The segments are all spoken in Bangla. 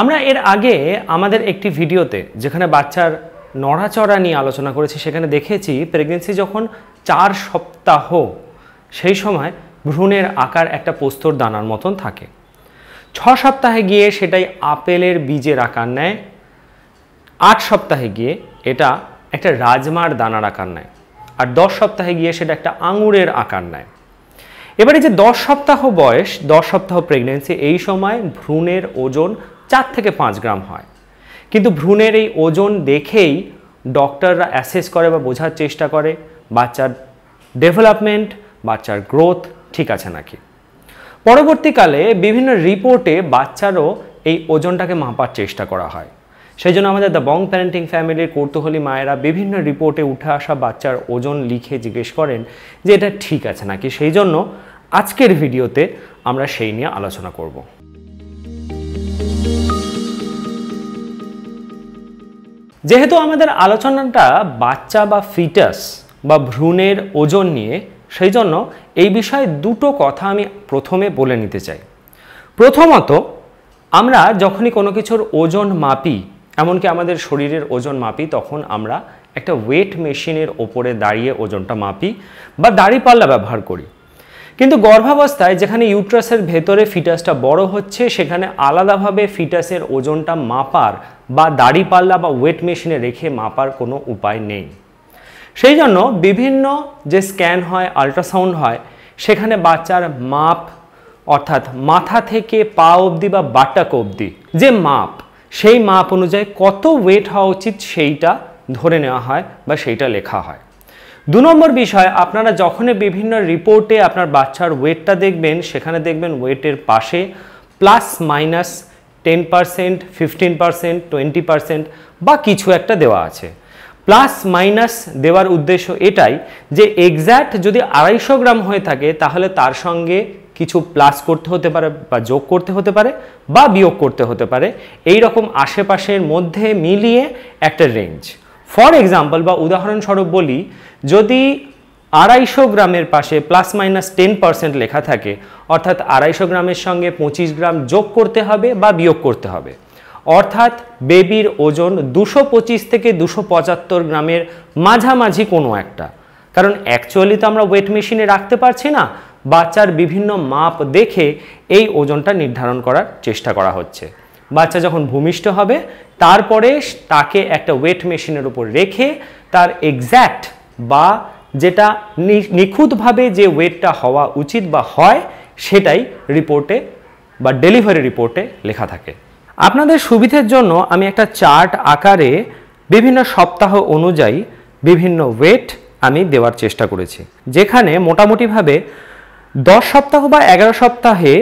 আমরা এর আগে আমাদের একটি ভিডিওতে যেখানে বাচ্চার নড়াচড়া নিয়ে আলোচনা করেছি সেখানে দেখেছি প্রেগনেন্সি যখন চার সপ্তাহ সেই সময় ভ্রূণের আকার একটা পোস্তর দানার মতন থাকে ছ সপ্তাহে গিয়ে সেটাই আপেলের বীজের আকার নেয় আট সপ্তাহে গিয়ে এটা একটা রাজমার দানার আকার নেয় আর দশ সপ্তাহে গিয়ে সেটা একটা আঙুরের আকার নেয় এবারে যে দশ সপ্তাহ বয়স দশ সপ্তাহ প্রেগনেন্সি এই সময় ভ্রূণের ওজন চার থেকে পাঁচ গ্রাম হয় কিন্তু ভ্রূণের এই ওজন দেখেই ডক্টররা অ্যাসেস করে বা বোঝার চেষ্টা করে বাচ্চার ডেভেলপমেন্ট বাচ্চার গ্রোথ ঠিক আছে নাকি পরবর্তীকালে বিভিন্ন রিপোর্টে বাচ্চারও এই ওজনটাকে মাপার চেষ্টা করা হয় সেই জন্য আমাদের দ্য বং প্যারেন্টিং ফ্যামিলির কৌতূহলী মায়েরা বিভিন্ন রিপোর্টে উঠে আসা বাচ্চার ওজন লিখে জিজ্ঞেস করেন যে এটা ঠিক আছে নাকি সেই জন্য আজকের ভিডিওতে আমরা সেই নিয়ে আলোচনা করবো যেহেতু আমাদের আলোচনাটা বাচ্চা বা ফিটাস বা ভ্রূণের ওজন নিয়ে সেই জন্য এই বিষয়ে দুটো কথা আমি প্রথমে বলে নিতে চাই প্রথমত আমরা যখনই কোনো কিছুর ওজন মাপি এমনকি আমাদের শরীরের ওজন মাপি তখন আমরা একটা ওয়েট মেশিনের ওপরে দাঁড়িয়ে ওজনটা মাপি বা পাল্লা ব্যবহার করি কিন্তু গর্ভাবস্থায় যেখানে ইউট্রাসের ভেতরে ফিটাসটা বড় হচ্ছে সেখানে আলাদাভাবে ফিটাসের ওজনটা মাপার বা দাড়িপাল্লা বা ওয়েট মেশিনে রেখে মাপার কোনো উপায় নেই সেই জন্য বিভিন্ন যে স্ক্যান হয় আল্ট্রাসাউন্ড হয় সেখানে বাচ্চার মাপ অর্থাৎ মাথা থেকে পা অবধি বা বাটাক অবধি যে মাপ সেই মাপ অনুযায়ী কত ওয়েট হওয়া উচিত সেইটা ধরে নেওয়া হয় বা সেইটা লেখা হয় দু নম্বর বিষয় আপনারা যখনই বিভিন্ন রিপোর্টে আপনার বাচ্চার ওয়েটটা দেখবেন সেখানে দেখবেন ওয়েটের পাশে plus minus ten percent fifteen percent twenty percent বা কিছু একটা দেওয়া আছে প্লাস মাইনাস দেওয়ার উদ্দেশ্য এটাই যে এক্স্যাক্ট যদি আড়াইশো গ্রাম হয়ে থাকে তাহলে তার সঙ্গে কিছু প্লাস করতে হতে পারে বা যোগ করতে হতে পারে বা বিয়োগ করতে হতে পারে এই রকম আশেপাশের মধ্যে মিলিয়ে একটা রেঞ্জ ফর এক্সাম্পল বা উদাহরণস্বরূপ বলি যদি আড়াইশো গ্রামের পাশে প্লাস মাইনাস টেন পার্সেন্ট লেখা থাকে অর্থাৎ আড়াইশো গ্রামের সঙ্গে পঁচিশ গ্রাম যোগ করতে হবে বা বিয়োগ করতে হবে অর্থাৎ বেবির ওজন দুশো পঁচিশ থেকে দুশো পঁচাত্তর গ্রামের মাঝামাঝি কোনো একটা কারণ অ্যাকচুয়ালি তো আমরা ওয়েট মেশিনে রাখতে পারছি না বাচ্চার বিভিন্ন মাপ দেখে এই ওজনটা নির্ধারণ করার চেষ্টা করা হচ্ছে বাচ্চা যখন ভূমিষ্ঠ হবে তারপরে তাকে একটা ওয়েট মেশিনের উপর রেখে তার এক্স্যাক্ট বা যেটা নিখুঁতভাবে যে ওয়েটটা হওয়া উচিত বা হয় সেটাই রিপোর্টে বা ডেলিভারি রিপোর্টে লেখা থাকে আপনাদের সুবিধের জন্য আমি একটা চার্ট আকারে বিভিন্ন সপ্তাহ অনুযায়ী বিভিন্ন ওয়েট আমি দেওয়ার চেষ্টা করেছি যেখানে মোটামুটিভাবে দশ সপ্তাহ বা এগারো সপ্তাহে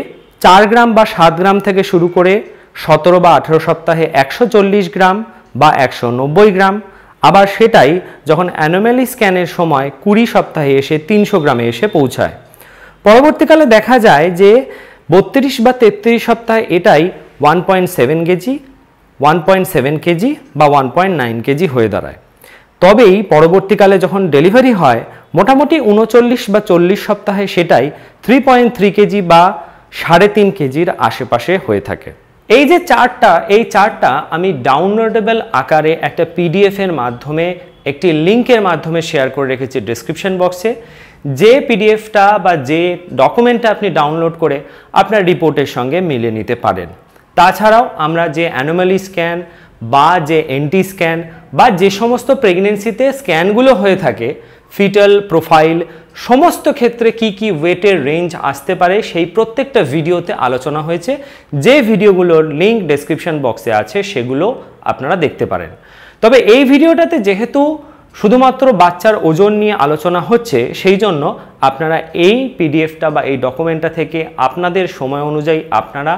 চার গ্রাম বা সাত গ্রাম থেকে শুরু করে সতেরো বা আঠেরো সপ্তাহে একশো গ্রাম বা একশো গ্রাম আবার সেটাই যখন অ্যানোমেলি স্ক্যানের সময় কুড়ি সপ্তাহে এসে তিনশো গ্রামে এসে পৌঁছায় পরবর্তীকালে দেখা যায় যে বত্রিশ বা তেত্রিশ সপ্তাহে এটাই one point seven kg one point seven kg বা ওয়ান পয়েন্ট নাইন কেজি হয়ে দাঁড়ায় তবেই পরবর্তীকালে যখন ডেলিভারি হয় মোটামুটি উনচল্লিশ বা চল্লিশ সপ্তাহে সেটাই থ্রি পয়েন্ট থ্রি কেজি বা সাড়ে তিন কেজির আশেপাশে হয়ে থাকে এই যে চার্টটা এই চার্টটা আমি ডাউনলোডেবল আকারে একটা পিডিএফের মাধ্যমে একটি লিঙ্কের মাধ্যমে শেয়ার করে রেখেছি ডিসক্রিপশন বক্সে যে পিডিএফটা বা যে ডকুমেন্টটা আপনি ডাউনলোড করে আপনার রিপোর্টের সঙ্গে মিলে নিতে পারেন তাছাড়াও আমরা যে অ্যানোমালি স্ক্যান বা যে এনটি স্ক্যান বা যে সমস্ত প্রেগনেন্সিতে স্ক্যানগুলো হয়ে থাকে ফিটাল প্রোফাইল সমস্ত ক্ষেত্রে কি কি ওয়েটের রেঞ্জ আসতে পারে সেই প্রত্যেকটা ভিডিওতে আলোচনা হয়েছে যে ভিডিওগুলোর লিঙ্ক ডেসক্রিপশন বক্সে আছে সেগুলো আপনারা দেখতে পারেন তবে এই ভিডিওটাতে যেহেতু শুধুমাত্র বাচ্চার ওজন নিয়ে আলোচনা হচ্ছে সেই জন্য আপনারা এই পিডিএফটা বা এই ডকুমেন্টটা থেকে আপনাদের সময় অনুযায়ী আপনারা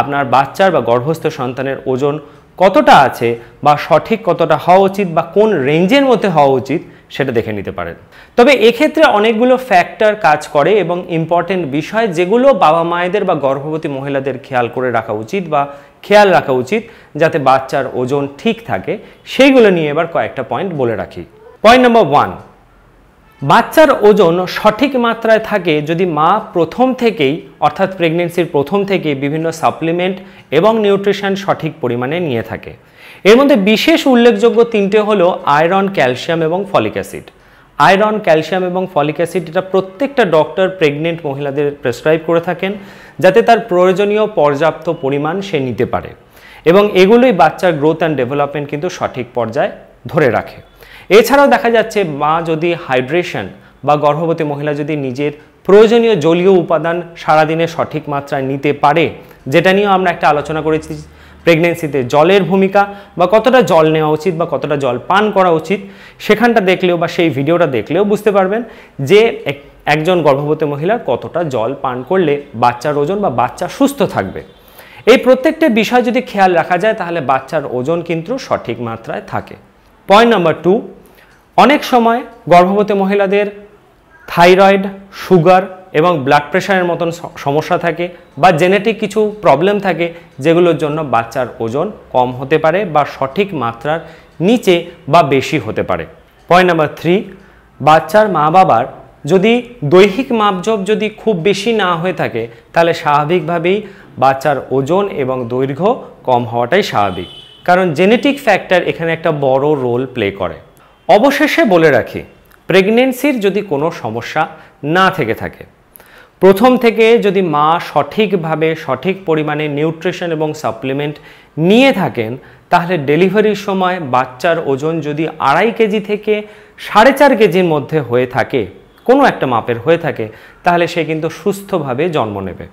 আপনার বাচ্চার বা গর্ভস্থ সন্তানের ওজন কতটা আছে বা সঠিক কতটা হওয়া উচিত বা কোন রেঞ্জের মধ্যে হওয়া উচিত সেটা দেখে নিতে পারেন তবে এক্ষেত্রে অনেকগুলো ফ্যাক্টর কাজ করে এবং ইম্পর্টেন্ট বিষয় যেগুলো বাবা মায়েদের বা গর্ভবতী মহিলাদের খেয়াল করে রাখা উচিত বা খেয়াল রাখা উচিত যাতে বাচ্চার ওজন ঠিক থাকে সেইগুলো নিয়ে এবার কয়েকটা পয়েন্ট বলে রাখি পয়েন্ট নম্বর ওয়ান বাচ্চার ওজন সঠিক মাত্রায় থাকে যদি মা প্রথম থেকেই অর্থাৎ প্রেগনেন্সির প্রথম থেকেই বিভিন্ন সাপ্লিমেন্ট এবং নিউট্রিশন সঠিক পরিমাণে নিয়ে থাকে এর মধ্যে বিশেষ উল্লেখযোগ্য তিনটে হলো আয়রন ক্যালসিয়াম এবং ফলিক অ্যাসিড আয়রন ক্যালসিয়াম এবং ফলিক অ্যাসিড এটা প্রত্যেকটা ডক্টর প্রেগনেন্ট মহিলাদের প্রেসক্রাইব করে থাকেন যাতে তার প্রয়োজনীয় পর্যাপ্ত পরিমাণ সে নিতে পারে এবং এগুলোই বাচ্চার গ্রোথ অ্যান্ড ডেভেলপমেন্ট কিন্তু সঠিক পর্যায়ে ধরে রাখে এছাড়াও দেখা যাচ্ছে মা যদি হাইড্রেশন বা গর্ভবতী মহিলা যদি নিজের প্রয়োজনীয় জলীয় উপাদান সারাদিনে সঠিক মাত্রায় নিতে পারে যেটা নিয়েও আমরা একটা আলোচনা করেছি প্রেগনেন্সিতে জলের ভূমিকা বা কতটা জল নেওয়া উচিত বা কতটা জল পান করা উচিত সেখানটা দেখলেও বা সেই ভিডিওটা দেখলেও বুঝতে পারবেন যে একজন গর্ভবতী মহিলা কতটা জল পান করলে বাচ্চার ওজন বা বাচ্চা সুস্থ থাকবে এই প্রত্যেকটা বিষয় যদি খেয়াল রাখা যায় তাহলে বাচ্চার ওজন কিন্তু সঠিক মাত্রায় থাকে পয়েন্ট নাম্বার টু অনেক সময় গর্ভবতী মহিলাদের থাইরয়েড সুগার এবং ব্লাড প্রেশারের মতন সমস্যা থাকে বা জেনেটিক কিছু প্রবলেম থাকে যেগুলোর জন্য বাচ্চার ওজন কম হতে পারে বা সঠিক মাত্রার নিচে বা বেশি হতে পারে পয়েন্ট নাম্বার থ্রি বাচ্চার মা বাবার যদি দৈহিক মাপজব যদি খুব বেশি না হয়ে থাকে তাহলে স্বাভাবিকভাবেই বাচ্চার ওজন এবং দৈর্ঘ্য কম হওয়াটাই স্বাভাবিক কারণ জেনেটিক ফ্যাক্টর এখানে একটা বড় রোল প্লে করে অবশেষে বলে রাখি প্রেগনেন্সির যদি কোনো সমস্যা না থেকে থাকে প্রথম থেকে যদি মা সঠিকভাবে সঠিক পরিমাণে নিউট্রিশন এবং সাপ্লিমেন্ট নিয়ে থাকেন তাহলে ডেলিভারির সময় বাচ্চার ওজন যদি আড়াই কেজি থেকে সাড়ে চার কেজির মধ্যে হয়ে থাকে কোনো একটা মাপের হয়ে থাকে তাহলে সে কিন্তু সুস্থভাবে জন্ম নেবে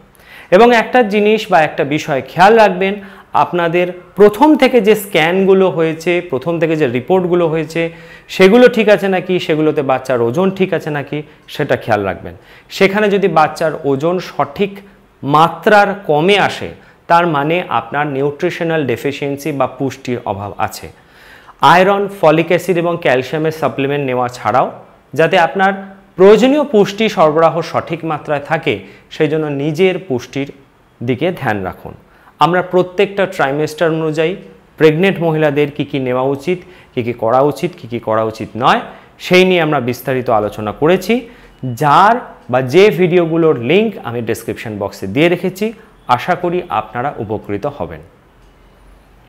এবং একটা জিনিস বা একটা বিষয় খেয়াল রাখবেন আপনাদের প্রথম থেকে যে স্ক্যানগুলো হয়েছে প্রথম থেকে যে রিপোর্টগুলো হয়েছে সেগুলো ঠিক আছে নাকি সেগুলোতে বাচ্চার ওজন ঠিক আছে নাকি সেটা খেয়াল রাখবেন সেখানে যদি বাচ্চার ওজন সঠিক মাত্রার কমে আসে তার মানে আপনার নিউট্রিশনাল ডেফিসিয়েন্সি বা পুষ্টির অভাব আছে আয়রন ফলিক অ্যাসিড এবং ক্যালসিয়ামের সাপ্লিমেন্ট নেওয়া ছাড়াও যাতে আপনার প্রয়োজনীয় পুষ্টি সরবরাহ সঠিক মাত্রায় থাকে সেই জন্য নিজের পুষ্টির দিকে ধ্যান রাখুন আমরা প্রত্যেকটা ট্রাইমেস্টার অনুযায়ী প্রেগনেন্ট মহিলাদের কি কি নেওয়া উচিত কি কি করা উচিত কি কি করা উচিত নয় সেই নিয়ে আমরা বিস্তারিত আলোচনা করেছি যার বা যে ভিডিওগুলোর লিংক আমি ডেসক্রিপশন বক্সে দিয়ে রেখেছি আশা করি আপনারা উপকৃত হবেন